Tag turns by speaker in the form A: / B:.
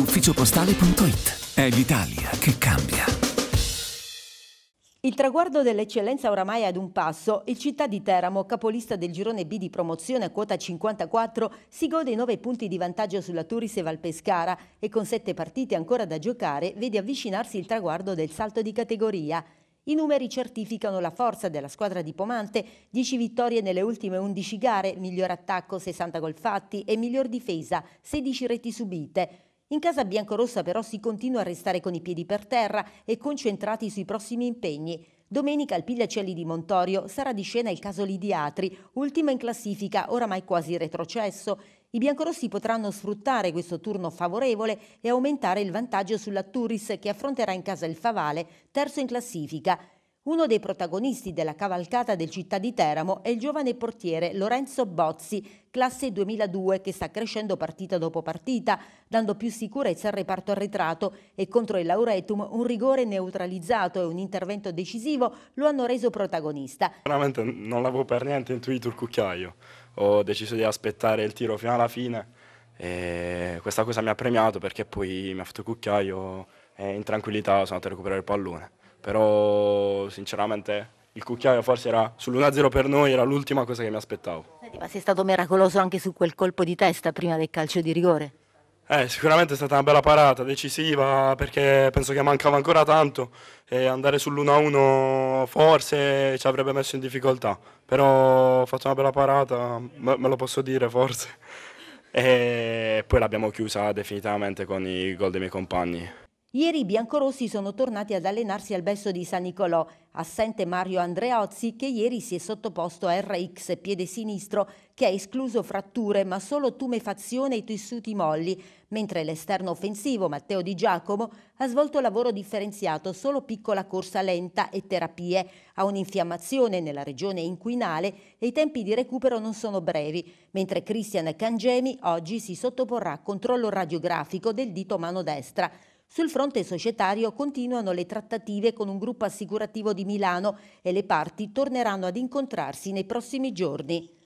A: ufficiopostale.it. È l'Italia che cambia. Il traguardo dell'eccellenza oramai è ad un passo. Il Città di Teramo, capolista del girone B di promozione a quota 54, si gode i 9 punti di vantaggio sulla Turis e Valpescara e con 7 partite ancora da giocare vede avvicinarsi il traguardo del salto di categoria. I numeri certificano la forza della squadra di Pomante, 10 vittorie nelle ultime 11 gare, miglior attacco 60 gol fatti e miglior difesa 16 reti subite. In casa biancorossa però si continua a restare con i piedi per terra e concentrati sui prossimi impegni. Domenica al Pigliacelli di Montorio sarà di scena il caso Lidiatri, ultima in classifica, oramai quasi retrocesso. I biancorossi potranno sfruttare questo turno favorevole e aumentare il vantaggio sulla Turis che affronterà in casa il Favale, terzo in classifica. Uno dei protagonisti della cavalcata del città di Teramo è il giovane portiere Lorenzo Bozzi, classe 2002, che sta crescendo partita dopo partita, dando più sicurezza al reparto arretrato e contro il Lauretum un rigore neutralizzato e un intervento decisivo lo hanno reso protagonista.
B: Veramente non l'avevo per niente intuito il cucchiaio, ho deciso di aspettare il tiro fino alla fine e questa cosa mi ha premiato perché poi mi ha fatto il cucchiaio e in tranquillità sono andato a recuperare il pallone però sinceramente il cucchiaio forse era sull'1-0 per noi, era l'ultima cosa che mi aspettavo. Senti,
A: ma sei stato miracoloso anche su quel colpo di testa prima del calcio di rigore?
B: Eh, sicuramente è stata una bella parata, decisiva, perché penso che mancava ancora tanto e andare sull'1-1 forse ci avrebbe messo in difficoltà, però ho fatto una bella parata, me, me lo posso dire forse. E poi l'abbiamo chiusa definitivamente con i gol dei miei compagni.
A: Ieri i biancorossi sono tornati ad allenarsi al Besso di San Nicolò, assente Mario Andreozzi che ieri si è sottoposto a RX piede sinistro che ha escluso fratture ma solo tumefazione e tessuti molli, mentre l'esterno offensivo Matteo Di Giacomo ha svolto lavoro differenziato solo piccola corsa lenta e terapie, ha un'infiammazione nella regione inquinale e i tempi di recupero non sono brevi, mentre Cristian Cangemi oggi si sottoporrà a controllo radiografico del dito mano destra. Sul fronte societario continuano le trattative con un gruppo assicurativo di Milano e le parti torneranno ad incontrarsi nei prossimi giorni.